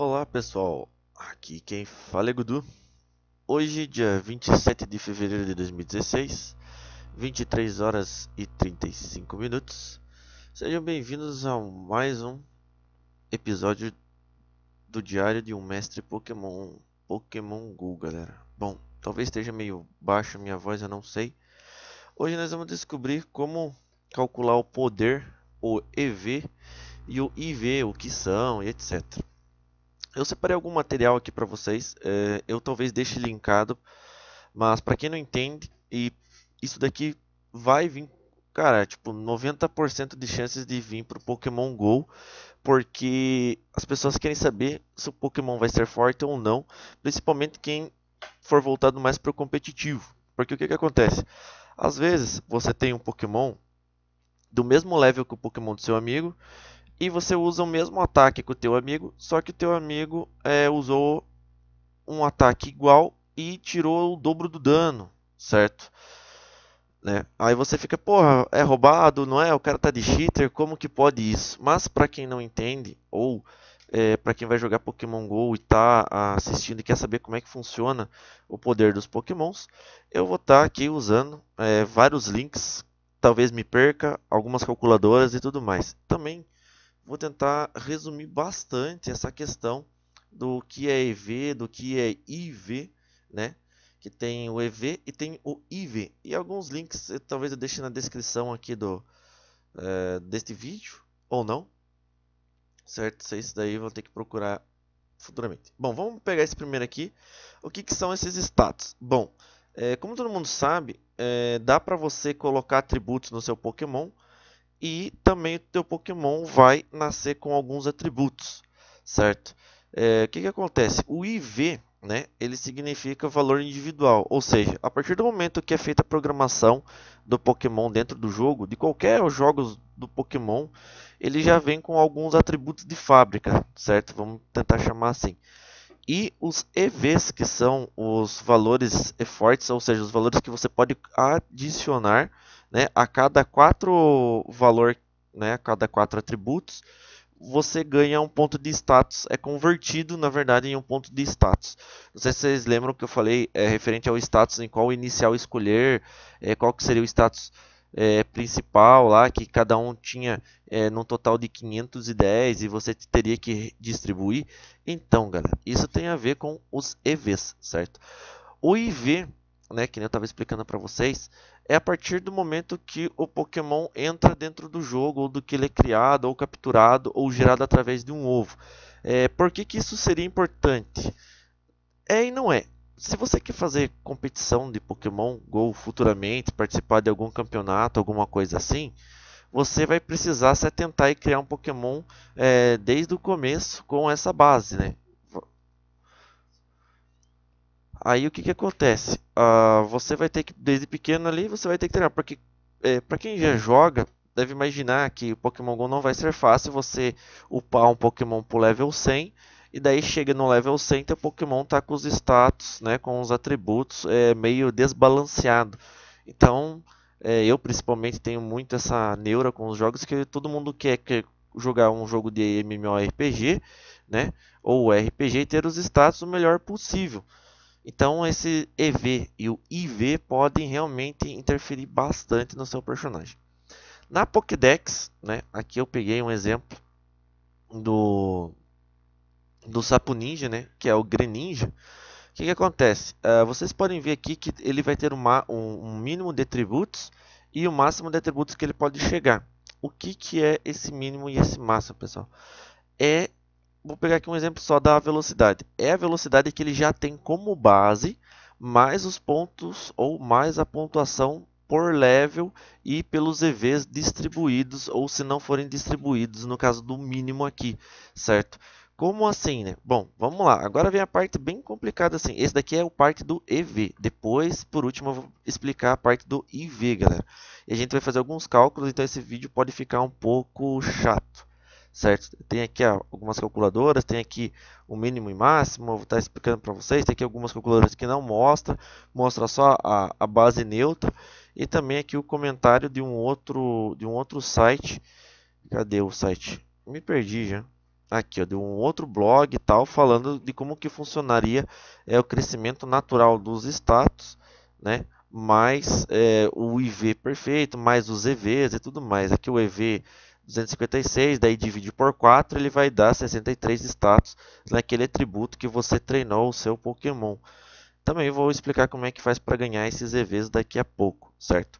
Olá pessoal, aqui quem fala é Gudu. Hoje, dia 27 de fevereiro de 2016, 23 horas e 35 minutos. Sejam bem-vindos a mais um episódio do Diário de um Mestre Pokémon, Pokémon Go, galera. Bom, talvez esteja meio baixo minha voz, eu não sei. Hoje nós vamos descobrir como calcular o poder, o EV e o IV, o que são e etc. Eu separei algum material aqui para vocês, é, eu talvez deixe linkado, mas para quem não entende, e isso daqui vai vir, cara, tipo 90% de chances de vir pro Pokémon GO, porque as pessoas querem saber se o Pokémon vai ser forte ou não, principalmente quem for voltado mais para o competitivo. Porque o que, que acontece? Às vezes você tem um Pokémon do mesmo level que o Pokémon do seu amigo e você usa o mesmo ataque que o teu amigo, só que o teu amigo é, usou um ataque igual e tirou o dobro do dano, certo? Né? Aí você fica, porra, é roubado, não é? O cara tá de cheater, como que pode isso? Mas para quem não entende, ou é, para quem vai jogar Pokémon GO e tá assistindo e quer saber como é que funciona o poder dos Pokémons, eu vou estar tá aqui usando é, vários links, talvez me perca, algumas calculadoras e tudo mais. Também vou tentar resumir bastante essa questão do que é EV, do que é IV, né? Que tem o EV e tem o IV. E alguns links eh, talvez eu deixe na descrição aqui do é, deste vídeo ou não, certo? Se é isso daí vou ter que procurar futuramente. Bom, vamos pegar esse primeiro aqui. O que, que são esses status? Bom, é, como todo mundo sabe, é, dá para você colocar atributos no seu Pokémon e também o teu Pokémon vai nascer com alguns atributos, certo? É, o que, que acontece? O IV né, ele significa valor individual, ou seja, a partir do momento que é feita a programação do Pokémon dentro do jogo, de qualquer os jogos do Pokémon, ele já vem com alguns atributos de fábrica, certo? Vamos tentar chamar assim. E os EVs, que são os valores fortes, ou seja, os valores que você pode adicionar né? A cada quatro valor, né? a cada quatro atributos, você ganha um ponto de status. É convertido, na verdade, em um ponto de status. Não sei se vocês lembram que eu falei é, referente ao status, em qual inicial escolher, é, qual que seria o status é, principal lá, que cada um tinha é, num total de 510 e você teria que distribuir. Então, galera, isso tem a ver com os EVs, certo? O IV, né, que eu estava explicando para vocês, é a partir do momento que o Pokémon entra dentro do jogo, ou do que ele é criado, ou capturado, ou gerado através de um ovo. É, por que, que isso seria importante? É e não é. Se você quer fazer competição de Pokémon Go futuramente, participar de algum campeonato, alguma coisa assim, você vai precisar se atentar e criar um Pokémon é, desde o começo com essa base, né? Aí o que, que acontece? Ah, você vai ter que, desde pequeno ali, você vai ter que treinar. Porque é, para quem já joga, deve imaginar que o Pokémon GO não vai ser fácil você upar um Pokémon pro level 100 e daí chega no level 100 e o Pokémon tá com os status, né, com os atributos é, meio desbalanceado. Então, é, eu principalmente tenho muito essa neura com os jogos que todo mundo quer, quer jogar um jogo de MMORPG, né, ou RPG e ter os status o melhor possível. Então esse EV e o IV podem realmente interferir bastante no seu personagem. Na Pokédex, né, aqui eu peguei um exemplo do do Sapo Ninja, né, que é o Greninja. O que, que acontece? Uh, vocês podem ver aqui que ele vai ter uma, um, um mínimo de atributos e o máximo de atributos que ele pode chegar. O que, que é esse mínimo e esse máximo, pessoal? É vou pegar aqui um exemplo só da velocidade. É a velocidade que ele já tem como base, mais os pontos ou mais a pontuação por level e pelos EVs distribuídos ou se não forem distribuídos, no caso do mínimo aqui, certo? Como assim, né? Bom, vamos lá. Agora vem a parte bem complicada assim. Esse daqui é o parte do EV. Depois, por último, eu vou explicar a parte do IV, galera. E a gente vai fazer alguns cálculos, então esse vídeo pode ficar um pouco chato certo? Tem aqui ó, algumas calculadoras, tem aqui o mínimo e máximo, vou estar tá explicando para vocês. Tem aqui algumas calculadoras que não mostra, mostra só a, a base neutra e também aqui o comentário de um outro de um outro site. Cadê o site? Me perdi já. Aqui, ó, de um outro blog e tal falando de como que funcionaria é o crescimento natural dos status, né? Mais é, o IV perfeito, mais os EVs e tudo mais. Aqui o EV 256, daí divide por 4, ele vai dar 63 status naquele atributo que você treinou o seu Pokémon. Também vou explicar como é que faz para ganhar esses EVs daqui a pouco, certo?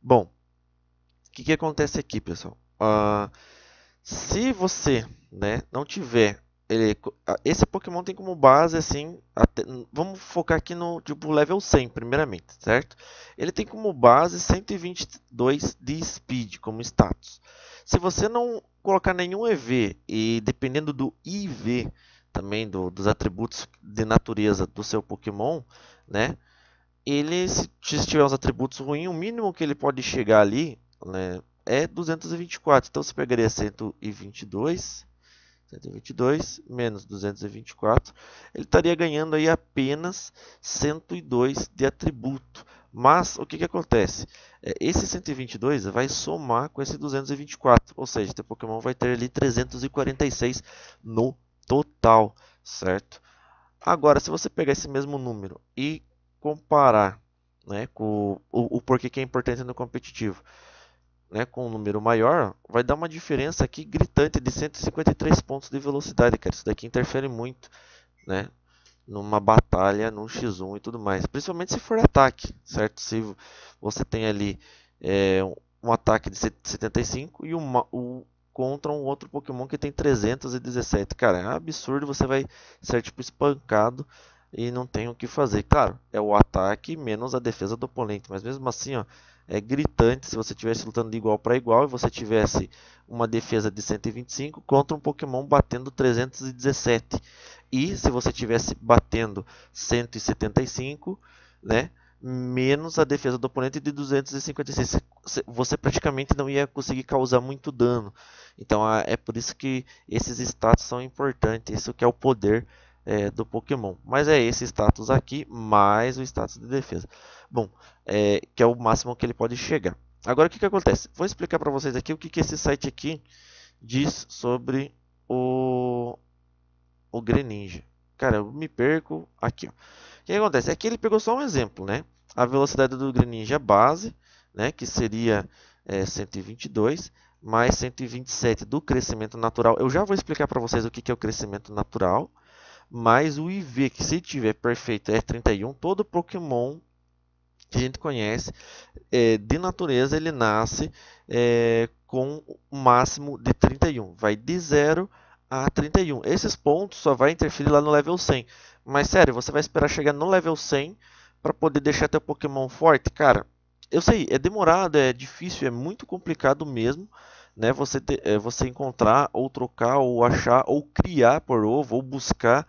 Bom, o que, que acontece aqui, pessoal? Uh, se você né, não tiver ele, esse Pokémon tem como base assim, até, vamos focar aqui no tipo level 100 primeiramente, certo? Ele tem como base 122 de speed como status. Se você não colocar nenhum EV e dependendo do IV também do, dos atributos de natureza do seu Pokémon, né? Ele se, se tiver os atributos ruins, o mínimo que ele pode chegar ali, né, é 224. Então você pegaria 122 122 menos 224, ele estaria ganhando aí apenas 102 de atributo. Mas o que, que acontece? É, esse 122 vai somar com esse 224, ou seja, o Pokémon vai ter ali 346 no total, certo? Agora, se você pegar esse mesmo número e comparar né, com o, o porquê que é importante no competitivo, né, com um número maior, vai dar uma diferença aqui gritante de 153 pontos de velocidade, cara. Isso daqui interfere muito, né? Numa batalha, num X1 e tudo mais. Principalmente se for ataque, certo? Se você tem ali é, um ataque de 75 e uma, o, contra um outro Pokémon que tem 317. Cara, é um absurdo, você vai ser tipo espancado e não tem o que fazer. Claro, é o ataque menos a defesa do oponente, mas mesmo assim, ó, é gritante se você estivesse lutando de igual para igual e você tivesse uma defesa de 125 contra um Pokémon batendo 317. E se você tivesse batendo 175, né, menos a defesa do oponente de 256, você praticamente não ia conseguir causar muito dano. Então é por isso que esses status são importantes, isso que é o poder é, do Pokémon. Mas é esse status aqui, mais o status de defesa. Bom, é, que é o máximo que ele pode chegar. Agora o que, que acontece? Vou explicar para vocês aqui o que, que esse site aqui diz sobre o, o Greninja. Cara, eu me perco aqui. Ó. O que acontece? Aqui ele pegou só um exemplo, né? A velocidade do Greninja base, né? que seria é, 122, mais 127 do crescimento natural. Eu já vou explicar para vocês o que, que é o crescimento natural. Mas o IV, que se tiver perfeito é R31, todo Pokémon que a gente conhece, é, de natureza ele nasce é, com o máximo de 31. Vai de 0 a 31. Esses pontos só vai interferir lá no level 100. Mas sério, você vai esperar chegar no level 100 para poder deixar teu Pokémon forte? Cara, eu sei, é demorado, é difícil, é muito complicado mesmo né, você, te, é, você encontrar ou trocar ou achar ou criar por ovo ou buscar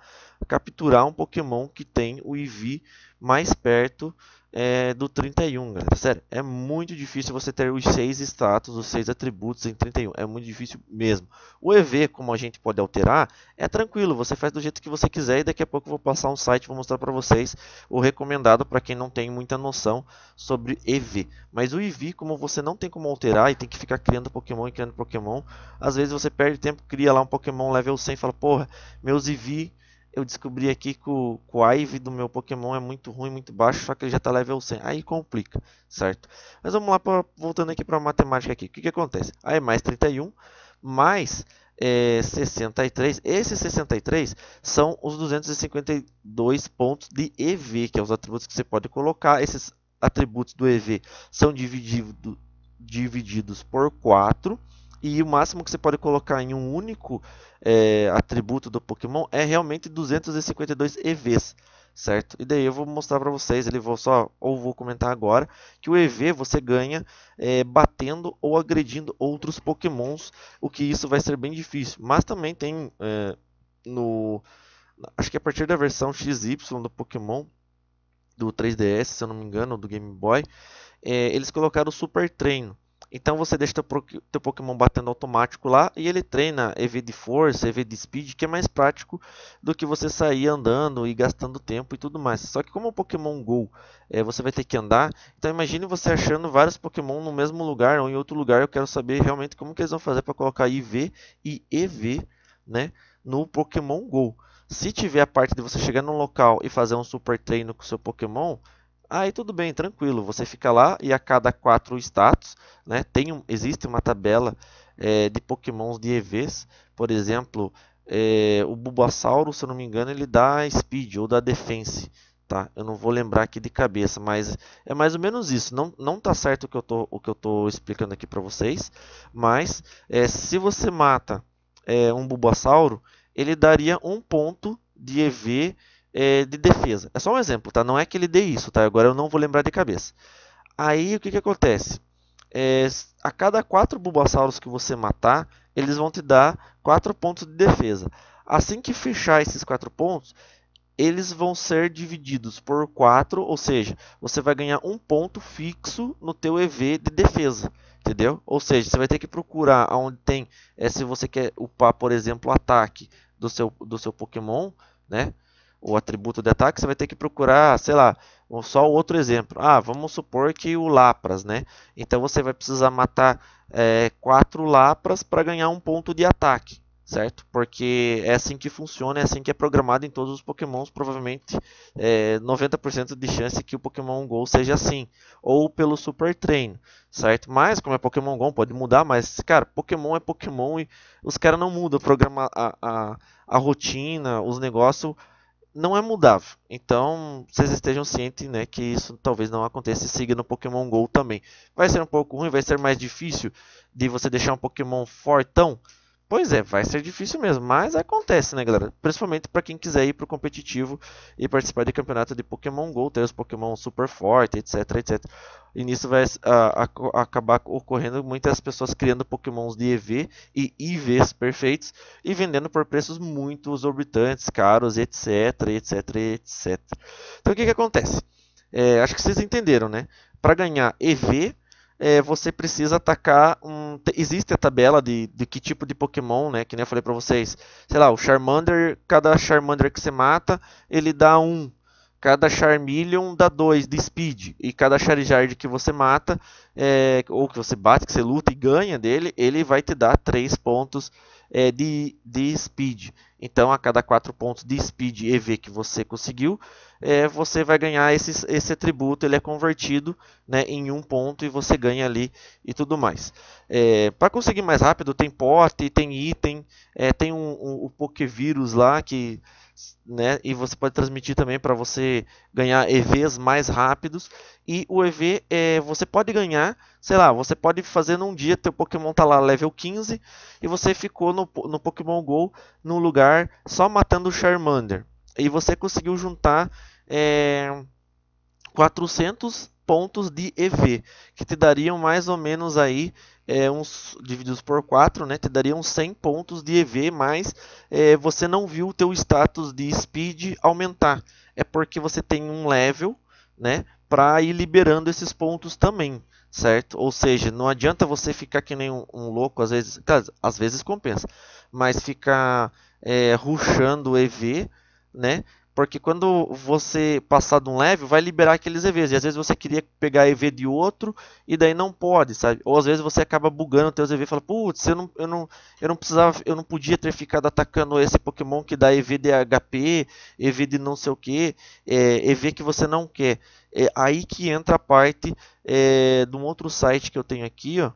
capturar um Pokémon que tem o IV mais perto é, do 31, galera. Sério, é muito difícil você ter os seis status, os seis atributos em 31. É muito difícil mesmo. O EV, como a gente pode alterar, é tranquilo. Você faz do jeito que você quiser e daqui a pouco eu vou passar um site vou mostrar para vocês o recomendado para quem não tem muita noção sobre EV. Mas o EV, como você não tem como alterar e tem que ficar criando Pokémon e criando Pokémon, às vezes você perde tempo, cria lá um Pokémon level 100 e fala, porra, meus EV eu descobri aqui que o, que o Ivy do meu Pokémon é muito ruim, muito baixo, só que ele já está level 100. Aí complica, certo? Mas vamos lá, pra, voltando aqui para a matemática aqui. O que, que acontece? Aí é mais 31, mais é, 63. Esses 63 são os 252 pontos de EV, que é os atributos que você pode colocar. Esses atributos do EV são dividido, divididos por 4, e o máximo que você pode colocar em um único é, atributo do Pokémon é realmente 252 EVs, certo? E daí eu vou mostrar para vocês, ele vou só ou vou comentar agora que o EV você ganha é, batendo ou agredindo outros Pokémons, o que isso vai ser bem difícil. Mas também tem é, no acho que a partir da versão XY do Pokémon do 3DS, se eu não me engano, do Game Boy, é, eles colocaram o Super Treino então você deixa teu, teu Pokémon batendo automático lá e ele treina EV de força, EV de speed, que é mais prático do que você sair andando e gastando tempo e tudo mais. Só que como o Pokémon GO é, você vai ter que andar, então imagine você achando vários Pokémon no mesmo lugar ou em outro lugar. Eu quero saber realmente como que eles vão fazer para colocar IV e EV né, no Pokémon GO. Se tiver a parte de você chegar num local e fazer um super treino com seu Pokémon, Aí tudo bem, tranquilo. Você fica lá e a cada quatro status, né, tem um, existe uma tabela é, de pokémons de EVs. Por exemplo, é, o Bulbasauro, se eu não me engano, ele dá Speed ou dá Defense. Tá? Eu não vou lembrar aqui de cabeça, mas é mais ou menos isso. Não, não tá certo o que eu tô, o que eu tô explicando aqui para vocês, mas é, se você mata é, um Bulbasauro, ele daria um ponto de EV é, de defesa. É só um exemplo, tá? Não é que ele dê isso, tá? Agora eu não vou lembrar de cabeça. Aí o que, que acontece? É, a cada quatro Bulbasauros que você matar, eles vão te dar quatro pontos de defesa. Assim que fechar esses quatro pontos, eles vão ser divididos por 4, ou seja, você vai ganhar um ponto fixo no teu EV de defesa, entendeu? Ou seja, você vai ter que procurar onde tem, é, se você quer upar, por exemplo, o ataque do seu, do seu Pokémon, né? o atributo de ataque, você vai ter que procurar, sei lá, só outro exemplo. Ah, vamos supor que o Lapras, né? Então você vai precisar matar é, quatro Lapras para ganhar um ponto de ataque, certo? Porque é assim que funciona, é assim que é programado em todos os Pokémons. Provavelmente é, 90% de chance que o Pokémon GO seja assim. Ou pelo Super Treino, certo? Mas, como é Pokémon GO, pode mudar, mas, cara, Pokémon é Pokémon e os caras não mudam programa, a, a, a rotina, os negócios não é mudável. Então, vocês estejam cientes né, que isso talvez não aconteça e siga no Pokémon GO também. Vai ser um pouco ruim, vai ser mais difícil de você deixar um Pokémon fortão Pois é, vai ser difícil mesmo, mas acontece, né, galera? Principalmente para quem quiser ir pro competitivo e participar de campeonato de Pokémon GO, ter os Pokémon super fortes, etc, etc. E nisso vai a, ah, a, acabar ocorrendo muitas pessoas criando Pokémons de EV e IVs perfeitos e vendendo por preços muito exorbitantes, caros, etc, etc, etc. Então o que que acontece? É, acho que vocês entenderam, né? Para ganhar EV, é, você precisa atacar um. Existe a tabela de, de que tipo de Pokémon, né? Que nem eu falei pra vocês. Sei lá, o Charmander, cada Charmander que você mata, ele dá um. Cada Charmeleon dá 2 de speed. E cada Charizard que você mata, é, ou que você bate, que você luta e ganha dele, ele vai te dar 3 pontos é, de, de speed. Então, a cada 4 pontos de speed EV que você conseguiu, é, você vai ganhar esse, esse atributo. Ele é convertido né, em um ponto e você ganha ali e tudo mais. É, Para conseguir mais rápido, tem pote, tem item, é, tem um, um, o lá que né? E você pode transmitir também para você ganhar EVs mais rápidos. E o EV é, você pode ganhar, sei lá, você pode fazer num dia teu Pokémon tá lá level 15 e você ficou no, no Pokémon Go num lugar só matando o Charmander. E você conseguiu juntar é, 400 pontos de EV, que te dariam mais ou menos aí é, uns divididos por 4, né, te dariam 100 pontos de EV, mas é, você não viu o teu status de speed aumentar. É porque você tem um level né, para ir liberando esses pontos também. Certo? Ou seja, não adianta você ficar que nem um, um louco, às vezes, tá, às vezes compensa, mas ficar é, ruxando EV, né? Porque quando você passar de um level, vai liberar aqueles EVs. E às vezes você queria pegar EV de outro e daí não pode, sabe? Ou às vezes você acaba bugando teus EV e fala, putz, eu não, eu, não, eu não precisava, eu não podia ter ficado atacando esse Pokémon que dá EV de HP, EV de não sei o que, é, EV que você não quer. É aí que entra a parte é, de um outro site que eu tenho aqui, ó,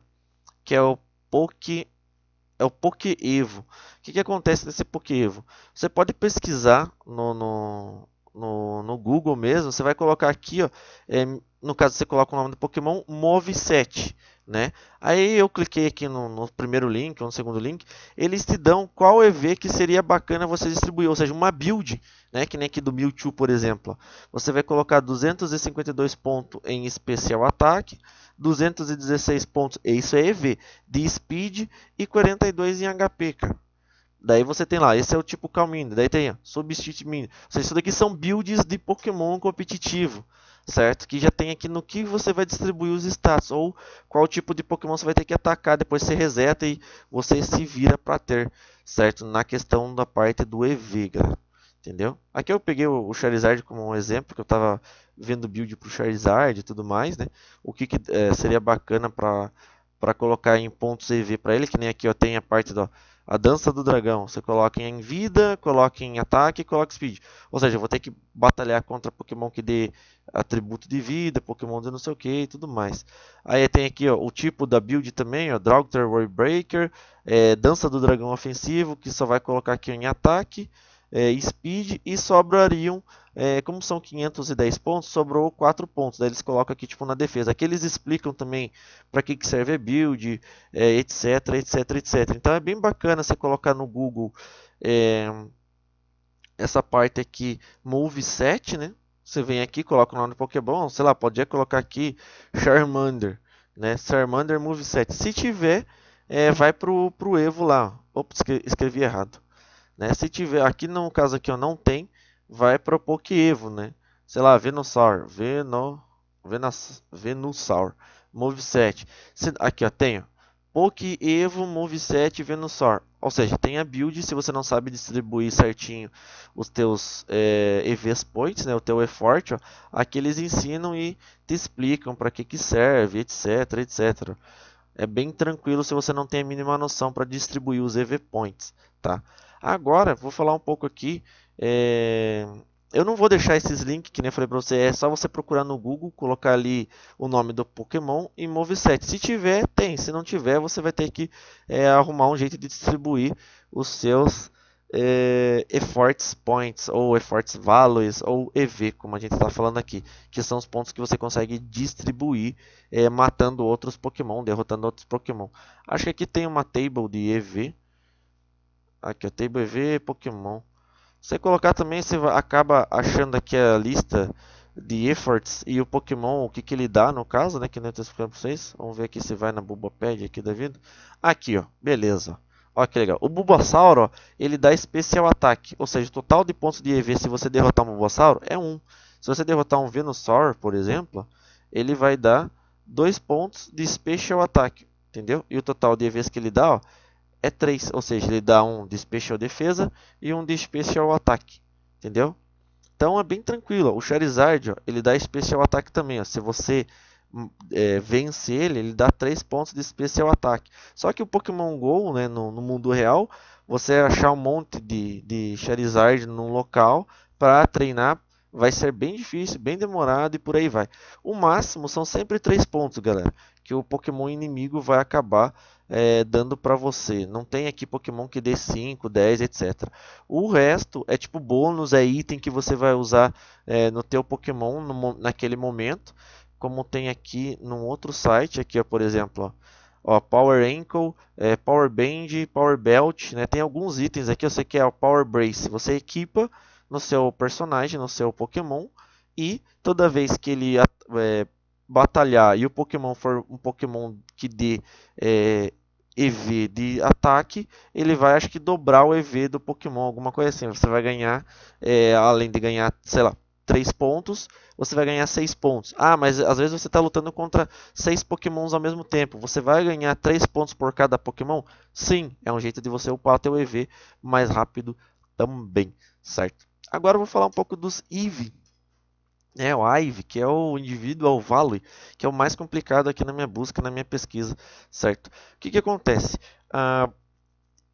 que é o Poke é o Poké Evo. O que, que acontece nesse Poké Evo? Você pode pesquisar no, no, no, no, Google mesmo, você vai colocar aqui, ó, é, no caso você coloca o nome do Pokémon Move 7 né? Aí eu cliquei aqui no, no, primeiro link ou no segundo link, eles te dão qual EV que seria bacana você distribuir, ou seja, uma build, né? Que nem aqui do Mewtwo, por exemplo. Você vai colocar 252 pontos em especial ataque, 216 pontos, é isso é EV, de speed e 42 em HP, cara. Daí você tem lá, esse é o tipo Calmine, daí tem Substitute Mine. Ou seja, isso daqui são builds de Pokémon competitivo certo? Que já tem aqui no que você vai distribuir os status ou qual tipo de Pokémon você vai ter que atacar. Depois você reseta e você se vira para ter, certo? Na questão da parte do EV, galera. Entendeu? Aqui eu peguei o Charizard como um exemplo, que eu estava vendo build para o Charizard e tudo mais, né? O que, que é, seria bacana para colocar em pontos EV para ele, que nem aqui eu tenho a parte da a dança do dragão, você coloca em vida, coloca em ataque e coloca speed. Ou seja, eu vou ter que batalhar contra Pokémon que dê atributo de vida, Pokémon de não sei o que e tudo mais. Aí tem aqui ó, o tipo da build também, ó, Warbreaker, é, Dança do Dragão Ofensivo, que só vai colocar aqui em ataque, é, speed e sobrariam é, como são 510 pontos, sobrou 4 pontos. Daí eles colocam aqui tipo na defesa. Aqui eles explicam também para que, que serve a build, é, etc, etc, etc. Então é bem bacana você colocar no Google é, essa parte aqui, Move 7, né? Você vem aqui, coloca o nome do Pokémon, sei lá, podia colocar aqui Charmander, né? Charmander Move 7. Se tiver, é, vai pro, pro Evo lá. Ops, escrevi errado. Né? Se tiver, aqui no caso aqui ó, não tem, vai propor que Evo, né? Sei lá, Venusaur, Veno, Venus, Venusaur, Moveset. Aqui, ó, tenho Poke, Evo, Moveset e Venusaur. Ou seja, tem a build, se você não sabe distribuir certinho os teus é, eh, EVs Points, né, o teu effort, ó, aqui eles ensinam e te explicam para que, que serve, etc, etc. É bem tranquilo se você não tem a mínima noção para distribuir os EV Points, tá? Agora, vou falar um pouco aqui é... Eu não vou deixar esses links, que nem eu falei pra você, é só você procurar no Google, colocar ali o nome do Pokémon e Moveset. Se tiver, tem. Se não tiver, você vai ter que é, arrumar um jeito de distribuir os seus é, Efforts Points, ou Efforts Values, ou EV, como a gente está falando aqui. Que são os pontos que você consegue distribuir é, matando outros Pokémon, derrotando outros Pokémon. Acho que aqui tem uma table de EV. Aqui, a table EV Pokémon você colocar também, você acaba achando aqui a lista de efforts e o Pokémon, o que, que ele dá no caso, né? Que não estou explicando para vocês. Vamos ver aqui se vai na Bulbapedia aqui da tá vida. Aqui, ó. Beleza. Olha que legal. O Bulbasaur, ó, ele dá especial ataque. Ou seja, o total de pontos de EV se você derrotar um Bulbasaur é 1. Se você derrotar um Venusaur, por exemplo, ele vai dar 2 pontos de especial ataque. Entendeu? E o total de EVs que ele dá, ó, é 3, ou seja, ele dá um de especial defesa e um de especial ataque, entendeu? Então é bem tranquilo, ó. o Charizard ó, ele dá especial ataque também, ó. se você hum, é, vence ele, ele dá 3 pontos de especial ataque. Só que o Pokémon GO, né, no, no mundo real, você achar um monte de, de Charizard num local para treinar vai ser bem difícil, bem demorado e por aí vai. O máximo são sempre três pontos, galera, que o Pokémon inimigo vai acabar é, dando para você. Não tem aqui Pokémon que dê 5, 10, etc. O resto é tipo bônus, é item que você vai usar é, no teu Pokémon no, naquele momento, como tem aqui num outro site, aqui ó, por exemplo, ó, ó, Power Ankle, é, Power Band, Power Belt, né? Tem alguns itens aqui, eu sei que é o Power Brace. Você equipa no seu personagem, no seu Pokémon, e toda vez que ele é, batalhar e o Pokémon for um Pokémon que dê é, EV de ataque, ele vai acho que dobrar o EV do Pokémon, alguma coisa assim. Você vai ganhar, é, além de ganhar, sei lá, 3 pontos, você vai ganhar 6 pontos. Ah, mas às vezes você está lutando contra 6 Pokémons ao mesmo tempo. Você vai ganhar 3 pontos por cada Pokémon? Sim, é um jeito de você upar teu EV mais rápido também, certo? Agora eu vou falar um pouco dos IV, né, o IVE, que é o individual value, que é o mais complicado aqui na minha busca, na minha pesquisa, certo? O que, que acontece? Ah,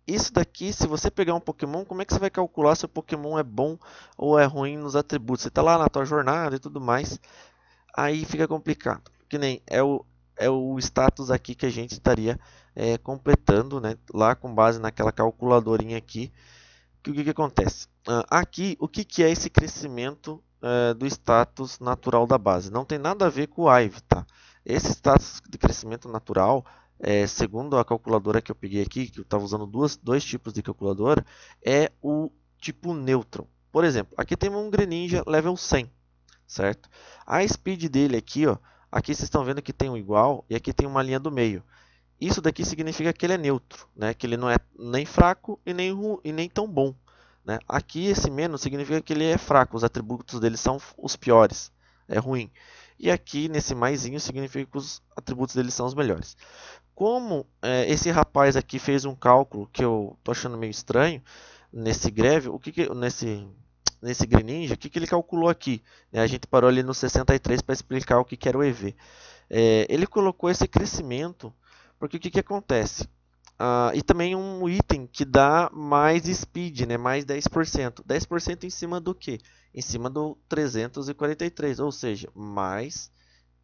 isso daqui, se você pegar um Pokémon, como é que você vai calcular se o Pokémon é bom ou é ruim nos atributos? Você está lá na tua jornada e tudo mais, aí fica complicado. Que nem é o, é o status aqui que a gente estaria é, completando, né, lá com base naquela calculadorinha aqui, o que, que acontece? Uh, aqui, o que, que é esse crescimento uh, do status natural da base? Não tem nada a ver com o IVE, tá? Esse status de crescimento natural, é, segundo a calculadora que eu peguei aqui, que eu estava usando duas, dois tipos de calculadora, é o tipo neutro. Por exemplo, aqui tem um Greninja level 100, certo? A speed dele aqui, ó, aqui vocês estão vendo que tem um igual e aqui tem uma linha do meio. Isso daqui significa que ele é neutro, né? que ele não é nem fraco e nem, e nem tão bom. Né? Aqui esse menos significa que ele é fraco, os atributos dele são os piores, é ruim. E aqui nesse maisinho significa que os atributos dele são os melhores. Como é, esse rapaz aqui fez um cálculo que eu tô achando meio estranho nesse greve, o que, que nesse nesse Greninja, o que, que ele calculou aqui? É, a gente parou ali no 63 para explicar o que, que era o EV. É, ele colocou esse crescimento porque o que, que acontece? Uh, e também um item que dá mais speed, né? mais 10%. 10% em cima do que? Em cima do 343, ou seja, mais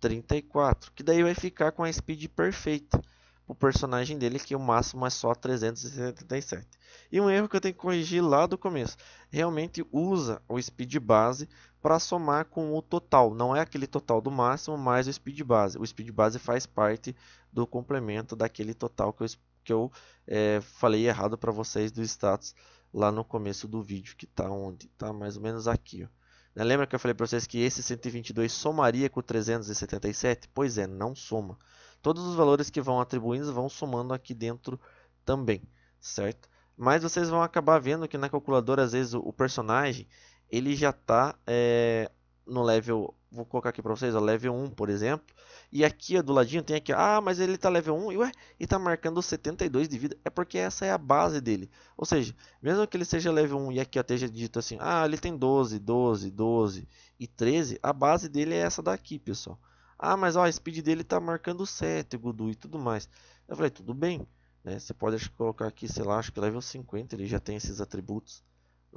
34. Que daí vai ficar com a speed perfeita. O personagem dele que o máximo é só 377. E um erro que eu tenho que corrigir lá do começo. Realmente usa o speed base para somar com o total. Não é aquele total do máximo mais o speed base. O speed base faz parte do complemento daquele total que eu, que eu é, falei errado para vocês do status lá no começo do vídeo, que está onde? Está mais ou menos aqui. Ó. Né, lembra que eu falei para vocês que esse 122 somaria com 377? Pois é, não soma. Todos os valores que vão atribuindo vão somando aqui dentro também, certo? Mas vocês vão acabar vendo que na calculadora, às vezes, o personagem ele já está é, no level, vou colocar aqui para vocês, ó, level 1, por exemplo. E aqui ó, do ladinho tem aqui, ah, mas ele está level 1 e ué, e tá marcando 72 de vida. É porque essa é a base dele. Ou seja, mesmo que ele seja level 1 e aqui ó, esteja dito assim, ah, ele tem 12, 12, 12 e 13, a base dele é essa daqui, pessoal. Ah, mas ó, a speed dele está marcando 7, Gudu e tudo mais. Eu falei, tudo bem, né? Você pode colocar aqui, sei lá, acho que level 50 ele já tem esses atributos.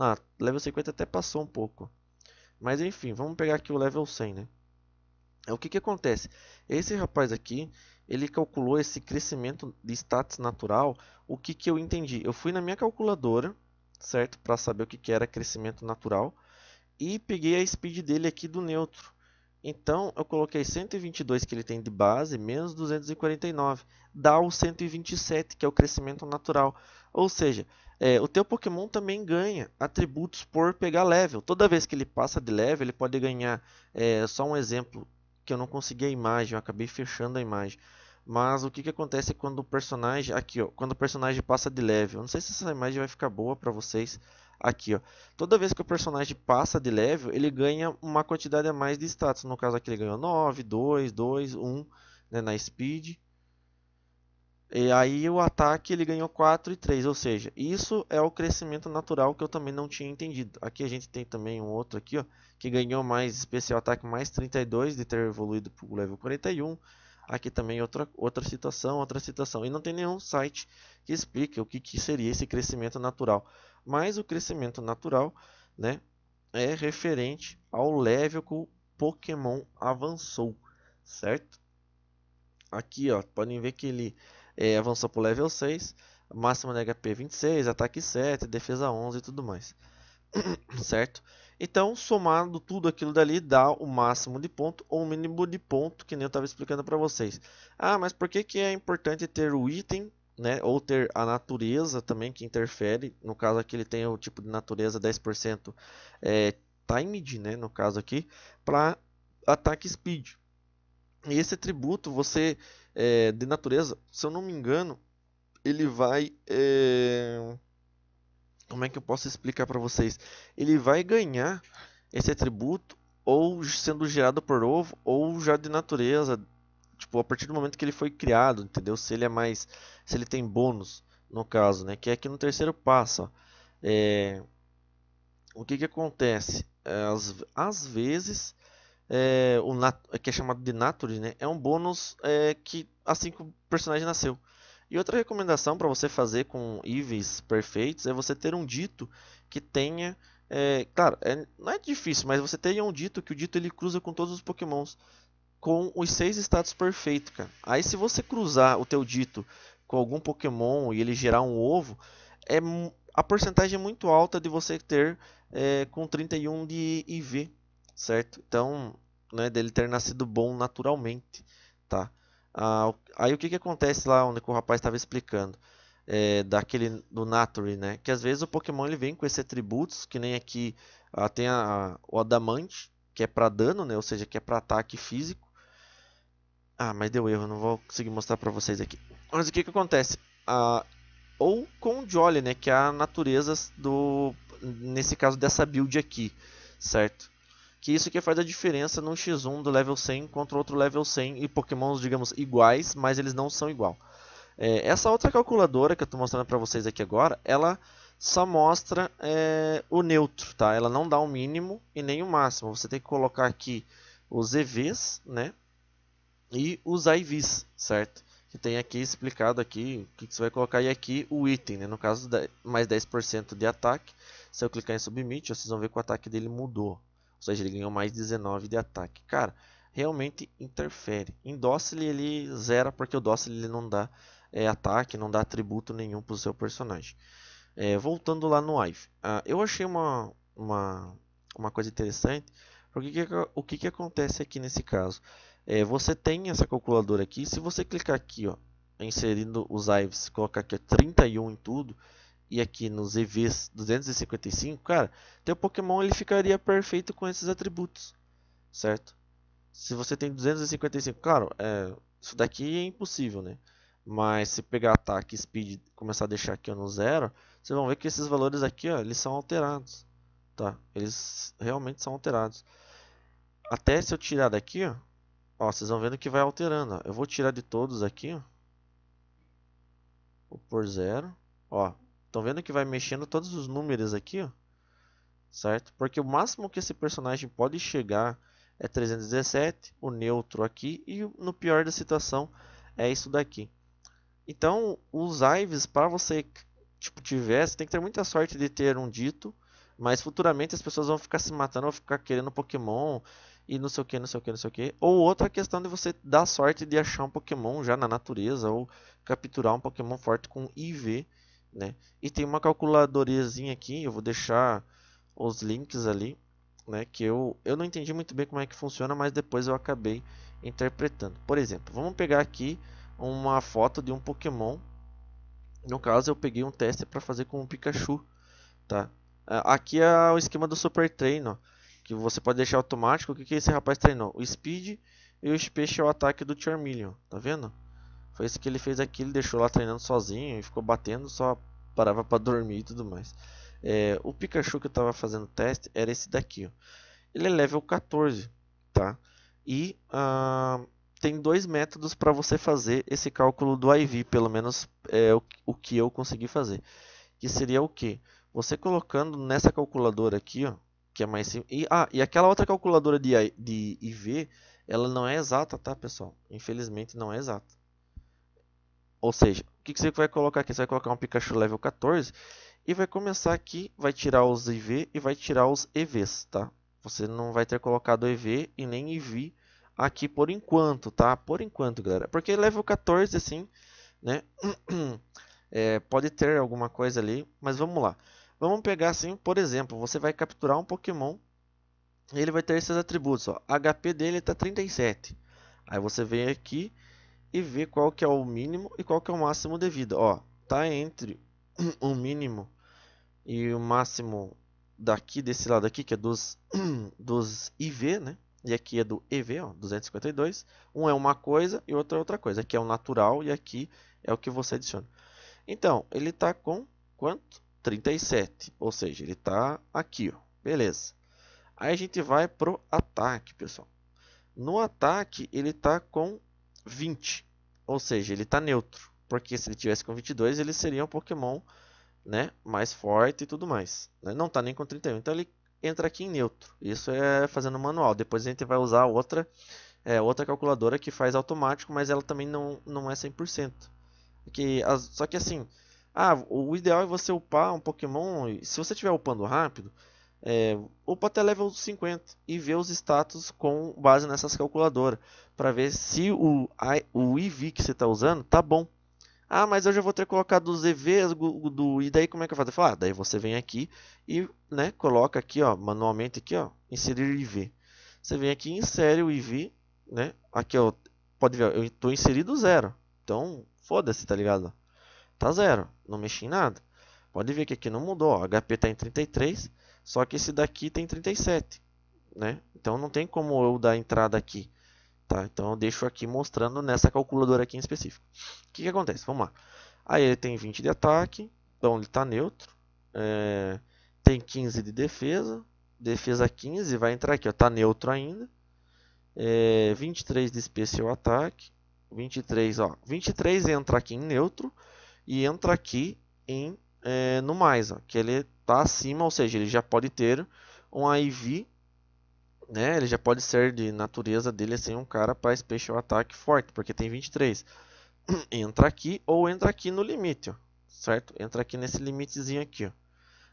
Ah, level 50 até passou um pouco. Mas enfim, vamos pegar aqui o level 100, né? É, o que que acontece? Esse rapaz aqui, ele calculou esse crescimento de status natural. O que que eu entendi? Eu fui na minha calculadora, certo? Para saber o que que era crescimento natural. E peguei a speed dele aqui do neutro. Então, eu coloquei 122 que ele tem de base, menos 249. Dá o 127, que é o crescimento natural. Ou seja, é, o teu Pokémon também ganha atributos por pegar level. Toda vez que ele passa de level, ele pode ganhar. É, só um exemplo que eu não consegui a imagem, eu acabei fechando a imagem. Mas o que, que acontece quando o personagem aqui, ó, quando o personagem passa de level? não sei se essa imagem vai ficar boa para vocês aqui, ó. Toda vez que o personagem passa de level, ele ganha uma quantidade a mais de status. No caso aqui ele ganhou 9, 2, 2, 1 né, na speed e aí o ataque ele ganhou 4 e 3, ou seja, isso é o crescimento natural que eu também não tinha entendido. Aqui a gente tem também um outro aqui, ó, que ganhou mais especial ataque mais 32 de ter evoluído para o level 41. Aqui também outra, outra citação, outra citação. E não tem nenhum site que explique o que, que seria esse crescimento natural. Mas o crescimento natural né, é referente ao level que o Pokémon avançou, certo? Aqui ó, podem ver que ele é, avançou para o level 6, máximo de HP 26, ataque 7, defesa 11 e tudo mais. certo? Então, somado tudo aquilo dali, dá o máximo de ponto ou o mínimo de ponto, que nem eu estava explicando para vocês. Ah, mas por que, que é importante ter o item, né? Ou ter a natureza também que interfere. No caso aqui, ele tem o tipo de natureza 10% é, timed, né? No caso aqui, para ataque speed. E esse atributo você é, de natureza, se eu não me engano, ele vai. É... Como é que eu posso explicar para vocês? Ele vai ganhar esse atributo ou sendo gerado por ovo ou já de natureza, tipo a partir do momento que ele foi criado, entendeu? Se ele é mais, se ele tem bônus no caso, né? Que é aqui no terceiro passo. Ó. É... O que que acontece? Às, às vezes é, o nat que é chamado de Nature, né? É um bônus é, que assim que o personagem nasceu. E outra recomendação para você fazer com Ives perfeitos é você ter um dito que tenha é, claro, é, não é difícil, mas você teria um dito que o dito ele cruza com todos os pokémons com os seis status perfeitos, cara. Aí se você cruzar o teu dito com algum pokémon e ele gerar um ovo, é a porcentagem é muito alta de você ter é, com 31 de IV certo? Então, né, dele ter nascido bom naturalmente, tá? Ah, aí o que, que acontece lá onde o rapaz estava explicando? É, daquele do Naturi, né? Que às vezes o Pokémon ele vem com esses atributos, que nem aqui ah, tem a, a, o Adamante, que é para dano, né? Ou seja, que é para ataque físico. Ah, mas deu erro, não vou conseguir mostrar para vocês aqui. Mas o que que acontece? Ah, ou com o Jolly, né? Que é a natureza do, nesse caso dessa build aqui, certo? que isso que faz a diferença num X1 do level 100 contra outro level 100 e pokémons, digamos, iguais, mas eles não são igual. É, essa outra calculadora que eu estou mostrando para vocês aqui agora, ela só mostra é, o neutro, tá? Ela não dá o um mínimo e nem o um máximo. Você tem que colocar aqui os EVs, né? E os IVs, certo? Que tem aqui explicado aqui o que, que você vai colocar e aqui o item, né? No caso, mais 10% de ataque. Se eu clicar em Submit, vocês vão ver que o ataque dele mudou, ou seja, ele ganhou mais 19 de ataque. Cara, realmente interfere. Em Docile ele zera porque o Docile ele não dá é, ataque, não dá atributo nenhum para o seu personagem. É, voltando lá no Ive, uh, eu achei uma, uma, uma coisa interessante. Porque que, o que, que acontece aqui nesse caso? É, você tem essa calculadora aqui. Se você clicar aqui, ó, inserindo os IVEs, colocar aqui é 31 em tudo, e aqui nos EVs 255, cara, teu Pokémon ele ficaria perfeito com esses atributos, certo? Se você tem 255, claro, é, isso daqui é impossível, né? Mas se pegar ataque, speed, começar a deixar aqui no zero, vocês vão ver que esses valores aqui, ó, eles são alterados, tá? Eles realmente são alterados. Até se eu tirar daqui, ó, ó vocês vão vendo que vai alterando. Ó. Eu vou tirar de todos aqui, ó. Vou por zero, ó. Estão vendo que vai mexendo todos os números aqui, ó, certo? Porque o máximo que esse personagem pode chegar é 317, o neutro aqui e no pior da situação é isso daqui. Então, os Ives, para você tipo, tiver, você tem que ter muita sorte de ter um dito, mas futuramente as pessoas vão ficar se matando, vão ficar querendo Pokémon e não sei o que, não sei o que, não sei o que. Ou outra questão de você dar sorte de achar um Pokémon já na natureza ou capturar um Pokémon forte com IV né? E tem uma calculadorazinha aqui, eu vou deixar os links ali, né? Que eu, eu não entendi muito bem como é que funciona, mas depois eu acabei interpretando. Por exemplo, vamos pegar aqui uma foto de um Pokémon. No caso, eu peguei um teste para fazer com o Pikachu, tá? Aqui é o esquema do Super Treino, que você pode deixar automático. O que, que esse rapaz treinou? O Speed e o Special Ataque do Charmeleon, tá vendo? Foi isso que ele fez aqui, ele deixou lá treinando sozinho e ficou batendo, só parava para dormir e tudo mais. É, o Pikachu que eu tava fazendo teste era esse daqui, ó. Ele é level 14, tá? E uh, tem dois métodos para você fazer esse cálculo do IV, pelo menos é o, o que eu consegui fazer. Que seria o que? Você colocando nessa calculadora aqui, ó, que é mais simples. E, ah, e aquela outra calculadora de, de IV, ela não é exata, tá, pessoal? Infelizmente não é exata. Ou seja, o que, você vai colocar aqui? Você vai colocar um Pikachu level 14 e vai começar aqui, vai tirar os IV e vai tirar os EVs, tá? Você não vai ter colocado EV e nem IV aqui por enquanto, tá? Por enquanto, galera. Porque level 14, assim, né? é, pode ter alguma coisa ali, mas vamos lá. Vamos pegar assim, por exemplo, você vai capturar um Pokémon e ele vai ter esses atributos, ó. HP dele tá 37. Aí você vem aqui e ver qual que é o mínimo e qual que é o máximo de vida. Ó, tá entre o mínimo e o máximo daqui desse lado aqui, que é dos dos IV, né? E aqui é do EV, ó, 252. Um é uma coisa e outro é outra coisa. Aqui é o natural e aqui é o que você adiciona. Então, ele tá com quanto? 37, ou seja, ele tá aqui, ó. Beleza. Aí a gente vai pro ataque, pessoal. No ataque, ele tá com 20. Ou seja, ele está neutro. Porque se ele tivesse com 22, ele seria um Pokémon né, mais forte e tudo mais. Né? Não está nem com 31. Então ele entra aqui em neutro. Isso é fazendo manual. Depois a gente vai usar outra é, outra calculadora que faz automático, mas ela também não, não é 100%. Que, só que assim, ah, o ideal é você upar um Pokémon. Se você estiver upando rápido, é, ou até level 50 e ver os status com base nessas calculadoras para ver se o, o IV que você está usando tá bom. Ah, mas eu já vou ter colocado os EVs do, do e daí como é que eu faço? Eu falo, ah, daí você vem aqui e né, coloca aqui, ó, manualmente aqui, ó, inserir IV. Você vem aqui e insere o IV, né? Aqui ó, pode ver, eu estou inserido zero. Então, foda-se, tá ligado? Tá zero, não mexi em nada. Pode ver que aqui não mudou, ó, HP tá em 33 só que esse daqui tem 37, né? Então não tem como eu dar entrada aqui, tá? Então eu deixo aqui mostrando nessa calculadora aqui em específico. O que, que acontece? Vamos lá. Aí ele tem 20 de ataque, então ele está neutro. É... Tem 15 de defesa, defesa 15, vai entrar aqui, está neutro ainda. É, 23 de especial ataque, 23, ó, 23 entra aqui em neutro e entra aqui em é, no mais, ó, que ele está acima, ou seja, ele já pode ter um IV, né? Ele já pode ser de natureza dele assim um cara para special ataque forte, porque tem 23. entra aqui ou entra aqui no limite, ó, certo? Entra aqui nesse limitezinho aqui, ó.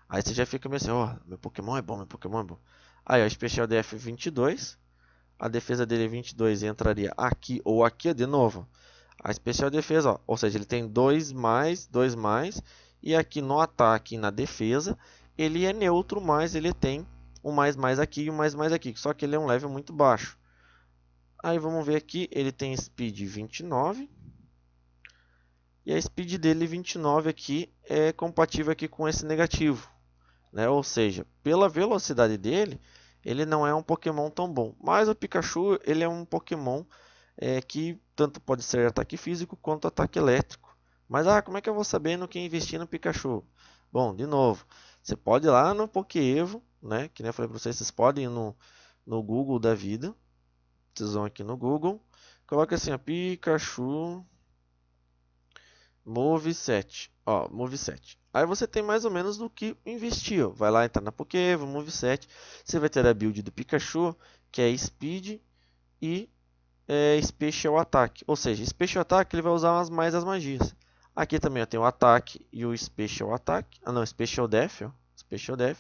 Aí você já fica meio assim, ó, oh, meu Pokémon é bom, meu Pokémon é bom. Aí, ó, especial DF 22. A defesa dele é 22 e entraria aqui ou aqui de novo. A especial defesa, ó, ou seja, ele tem 2 mais, 2 mais e aqui no ataque e na defesa, ele é neutro, mas ele tem um mais mais aqui e um mais mais aqui. Só que ele é um level muito baixo. Aí vamos ver aqui, ele tem speed 29. E a speed dele 29 aqui é compatível aqui com esse negativo. Né? Ou seja, pela velocidade dele, ele não é um Pokémon tão bom. Mas o Pikachu ele é um Pokémon é, que tanto pode ser ataque físico quanto ataque elétrico. Mas ah, como é que eu vou saber no que investir no Pikachu? Bom, de novo, você pode ir lá no Pokeevo, né? Que nem eu falei para vocês, vocês podem ir no, no Google da vida. Vocês vão aqui no Google, coloca assim, a Pikachu Move Ó, Move Aí você tem mais ou menos do que investir. Vai lá entrar na Pokévo, Move Você vai ter a build do Pikachu, que é Speed e é, Special Attack. Ou seja, Special Attack ele vai usar mais as magias. Aqui também eu tenho o ataque e o special attack. Ah não, special death, ó. special death,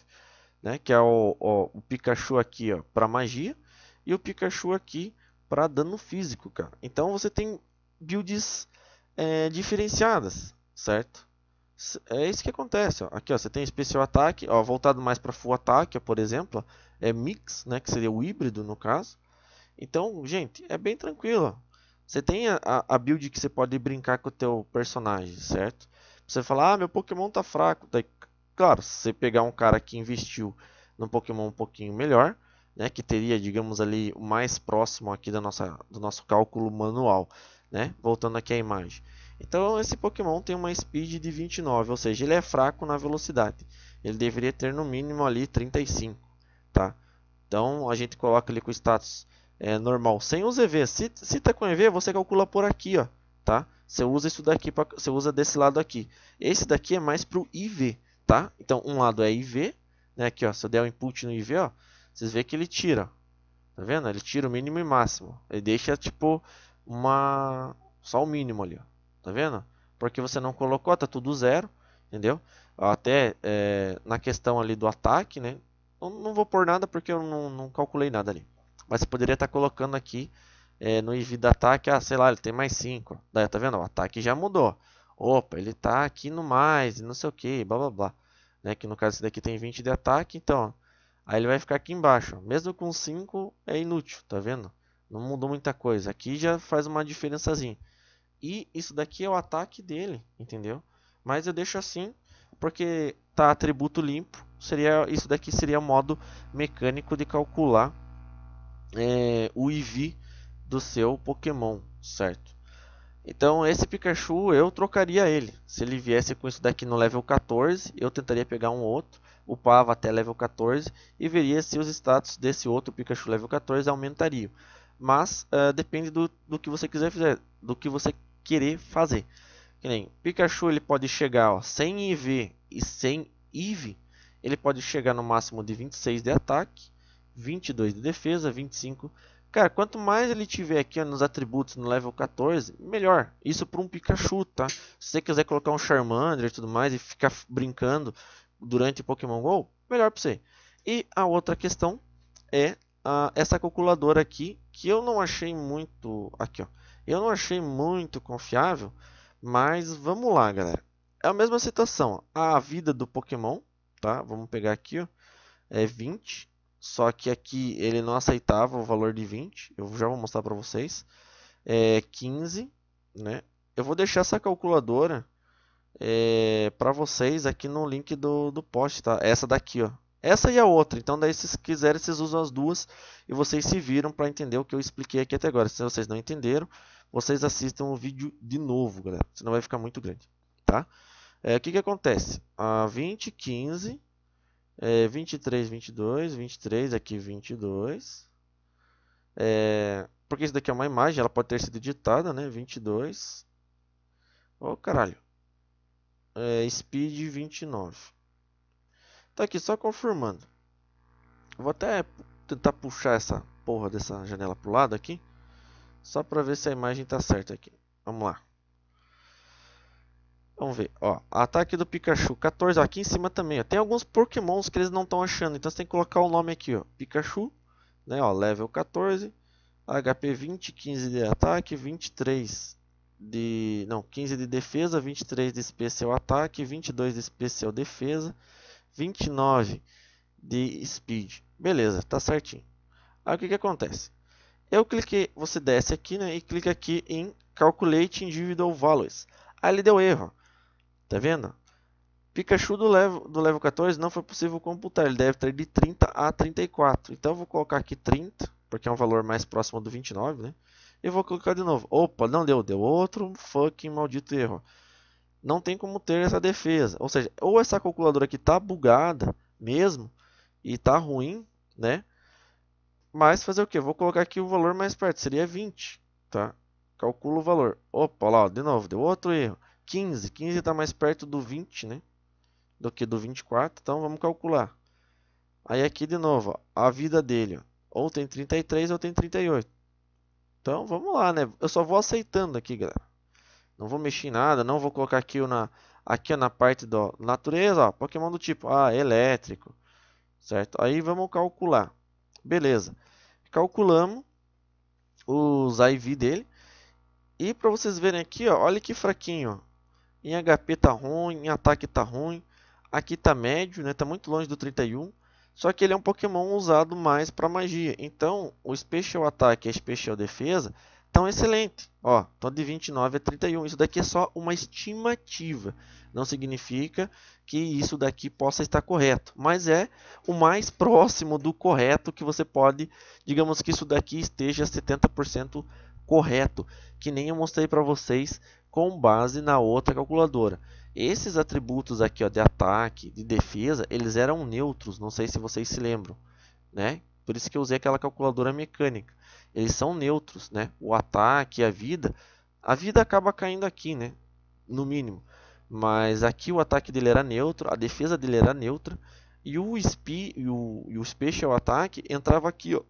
né? Que é o, o Pikachu aqui, ó, para magia e o Pikachu aqui para dano físico, cara. Então você tem builds é, diferenciadas, certo? É isso que acontece, ó. Aqui, ó, você tem especial ataque, ó, voltado mais para full ataque, por exemplo, é mix, né, que seria o híbrido no caso. Então, gente, é bem tranquilo. Você tem a, a build que você pode brincar com o teu personagem, certo? Você falar, ah, meu Pokémon tá fraco. Daí, claro, se você pegar um cara que investiu num Pokémon um pouquinho melhor, né, que teria, digamos ali, o mais próximo aqui da nossa, do nosso cálculo manual, né? Voltando aqui à imagem. Então esse Pokémon tem uma speed de 29, ou seja, ele é fraco na velocidade. Ele deveria ter no mínimo ali 35, tá? Então a gente coloca ali com o status é, normal sem os ZV. Se, se tá com EV, você calcula por aqui, ó, tá? Você usa isso daqui, pra, você usa desse lado aqui. Esse daqui é mais pro IV, tá? Então, um lado é IV, né? Aqui, ó, se eu der o um input no IV, ó, vocês vêem que ele tira. Tá vendo? Ele tira o mínimo e máximo. Ele deixa, tipo, uma... só o mínimo ali, ó. Tá vendo? Porque você não colocou, tá tudo zero, entendeu? Até é, na questão ali do ataque, né? Eu não vou pôr nada porque eu não, não calculei nada ali. Mas você poderia estar tá colocando aqui é, no IV do ataque, ah, sei lá, ele tem mais 5. Daí, tá vendo? O ataque já mudou. Opa, ele tá aqui no mais, não sei o que, blá blá blá. Né? Que no caso esse daqui tem 20 de ataque, então... Aí ele vai ficar aqui embaixo. Mesmo com 5 é inútil, tá vendo? Não mudou muita coisa. Aqui já faz uma diferençazinha. E isso daqui é o ataque dele, entendeu? Mas eu deixo assim, porque tá atributo limpo. Seria Isso daqui seria o modo mecânico de calcular é, o IV do seu Pokémon, certo? Então esse Pikachu eu trocaria ele. Se ele viesse com isso daqui no level 14, eu tentaria pegar um outro, upava até level 14 e veria se os status desse outro Pikachu level 14 aumentariam. Mas uh, depende do, do que você quiser fazer, do que você querer fazer. Que nem Pikachu ele pode chegar ó, sem IV e sem IV, ele pode chegar no máximo de 26 de ataque 22 de defesa, 25. Cara, quanto mais ele tiver aqui ó, nos atributos no level 14, melhor. Isso para um Pikachu, tá? Se você quiser colocar um Charmander e tudo mais e ficar brincando durante Pokémon GO, melhor para você. E a outra questão é essa calculadora aqui, que eu não achei muito... Aqui, ó. Eu não achei muito confiável, mas vamos lá, galera. É a mesma situação. Ó. A vida do Pokémon, tá? Vamos pegar aqui, ó. É 20 só que aqui ele não aceitava o valor de 20. Eu já vou mostrar para vocês. É 15, né? Eu vou deixar essa calculadora é, para vocês aqui no link do, do post, tá? Essa daqui, ó. Essa e a outra. Então, daí, se quiserem, vocês usam as duas e vocês se viram para entender o que eu expliquei aqui até agora. Se vocês não entenderam, vocês assistam o vídeo de novo, galera. Senão vai ficar muito grande, tá? É, o que, que acontece? A 20, 15 é, 23, 22, 23, aqui 22. É, porque isso daqui é uma imagem, ela pode ter sido editada, né? 22. Ô, oh, caralho. É, speed 29. Tá aqui, só confirmando. Vou até tentar puxar essa porra dessa janela pro lado aqui. Só pra ver se a imagem tá certa aqui. Vamos lá. Vamos ver, ó, ataque do Pikachu, 14, ó, aqui em cima também, ó, tem alguns pokémons que eles não estão achando, então você tem que colocar o nome aqui, ó, Pikachu, né, ó, level 14, HP 20, 15 de ataque, 23 de, não, 15 de defesa, 23 de especial ataque, 22 de especial defesa, 29 de speed, beleza, tá certinho. Aí o que que acontece? Eu cliquei, você desce aqui, né, e clica aqui em Calculate Individual Values, aí ele deu erro, Tá vendo? Pikachu do level, do level 14 não foi possível computar, ele deve ter de 30 a 34. Então eu vou colocar aqui 30, porque é um valor mais próximo do 29, né? E vou colocar de novo. Opa, não deu, deu outro fucking maldito erro. Não tem como ter essa defesa. Ou seja, ou essa calculadora aqui tá bugada mesmo e tá ruim, né? Mas fazer o que? Vou colocar aqui o valor mais perto, seria 20, tá? Calculo o valor. Opa, lá, de novo, deu outro erro. 15. 15 está mais perto do 20, né? Do que do 24. Então vamos calcular. Aí aqui de novo, ó, a vida dele. Ó. Ou tem 33 ou tem 38. Então vamos lá, né? Eu só vou aceitando aqui, galera. Não vou mexer em nada, não vou colocar aqui na, aqui na parte da natureza, ó, Pokémon do tipo, ah, elétrico, certo? Aí vamos calcular, beleza? Calculamos os IV dele e para vocês verem aqui, ó, olha que fraquinho, ó. Em HP tá ruim, em ataque tá ruim. Aqui tá médio, né? Tá muito longe do 31. Só que ele é um Pokémon usado mais para magia. Então, o Special Ataque e a Special Defesa estão excelentes. Ó, estão de 29 a 31. Isso daqui é só uma estimativa. Não significa que isso daqui possa estar correto. Mas é o mais próximo do correto que você pode... Digamos que isso daqui esteja 70% correto. Que nem eu mostrei para vocês com base na outra calculadora. Esses atributos aqui ó, de ataque, de defesa, eles eram neutros, não sei se vocês se lembram. Né? Por isso que eu usei aquela calculadora mecânica. Eles são neutros, né? o ataque, a vida. A vida acaba caindo aqui, né? no mínimo. Mas aqui o ataque dele era neutro, a defesa dele era neutra. E o, spi, e o, e o Special entrava aqui, ó,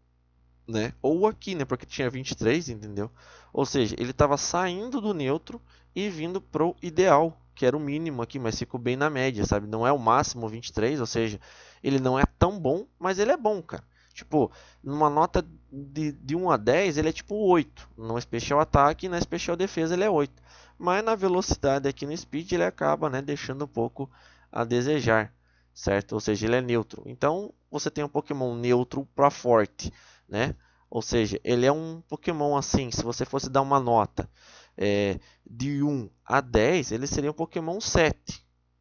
né? Ou aqui, né? Porque tinha 23, entendeu? Ou seja, ele estava saindo do neutro e vindo pro ideal, que era o mínimo aqui, mas ficou bem na média, sabe? Não é o máximo 23, ou seja, ele não é tão bom, mas ele é bom, cara. Tipo, numa nota de, de 1 a 10, ele é tipo 8. No especial Ataque e na especial Defesa ele é 8. Mas na velocidade aqui no Speed ele acaba né, deixando um pouco a desejar, certo? Ou seja, ele é neutro. Então você tem um Pokémon neutro para forte né? Ou seja, ele é um Pokémon assim, se você fosse dar uma nota é, de 1 a 10, ele seria um Pokémon 7,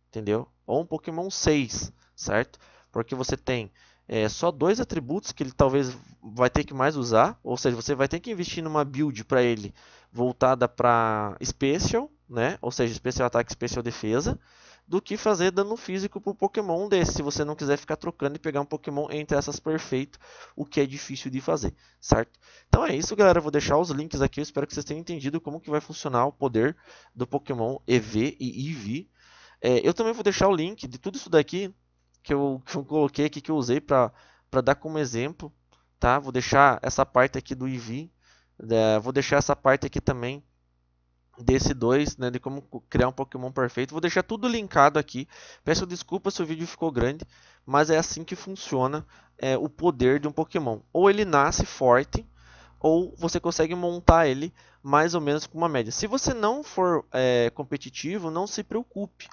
entendeu? Ou um Pokémon 6, certo? Porque você tem é, só dois atributos que ele talvez vai ter que mais usar, ou seja, você vai ter que investir numa build para ele voltada para Special, né? Ou seja, Special Ataque, Special Defesa, do que fazer dano físico pro Pokémon desse, se você não quiser ficar trocando e pegar um Pokémon entre essas perfeito, o que é difícil de fazer, certo? Então é isso, galera, eu vou deixar os links aqui, eu espero que vocês tenham entendido como que vai funcionar o poder do Pokémon EV e IV. É, eu também vou deixar o link de tudo isso daqui que eu, que eu coloquei aqui, que eu usei para dar como exemplo, tá? Vou deixar essa parte aqui do IV, é, vou deixar essa parte aqui também desse 2, né, de como criar um Pokémon perfeito. Vou deixar tudo linkado aqui. Peço desculpa se o vídeo ficou grande, mas é assim que funciona é, o poder de um Pokémon. Ou ele nasce forte, ou você consegue montar ele mais ou menos com uma média. Se você não for é, competitivo, não se preocupe.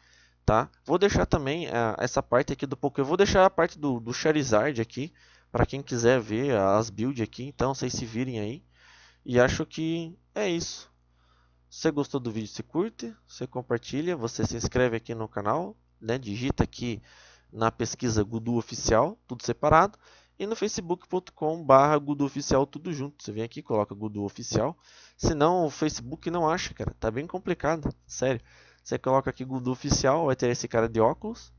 Tá? Vou deixar também é, essa parte aqui do Pokémon. Vou deixar a parte do, do Charizard aqui, para quem quiser ver as builds aqui. Então, vocês se virem aí. E acho que é isso você gostou do vídeo, você curte, você compartilha, você se inscreve aqui no canal, né? digita aqui na pesquisa Gudu Oficial, tudo separado, e no facebook.com.br Gudu Oficial, tudo junto. Você vem aqui, coloca Gudu Oficial, senão o Facebook não acha, cara, tá bem complicado, sério. Você coloca aqui Gudu Oficial, vai ter esse cara de óculos,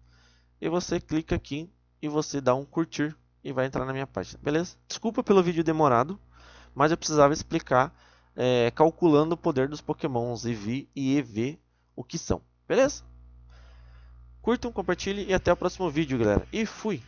e você clica aqui e você dá um curtir e vai entrar na minha página, beleza? Desculpa pelo vídeo demorado, mas eu precisava explicar é, calculando o poder dos pokémons EV e EV, o que são, beleza? Curtam, compartilhem e até o próximo vídeo, galera. E fui!